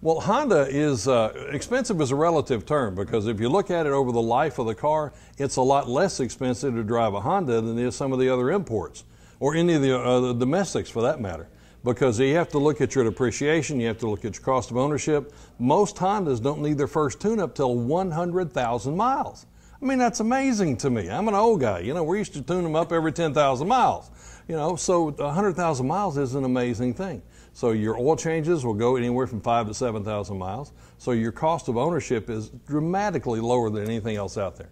Well, Honda is uh, expensive is a relative term because if you look at it over the life of the car, it's a lot less expensive to drive a Honda than is some of the other imports or any of the, uh, the domestics for that matter. Because you have to look at your depreciation, you have to look at your cost of ownership. Most Hondas don't need their first tune up till 100,000 miles. I mean, that's amazing to me. I'm an old guy. You know, we used to tune them up every 10,000 miles. You know, so 100,000 miles is an amazing thing. So your oil changes will go anywhere from five to 7,000 miles. So your cost of ownership is dramatically lower than anything else out there.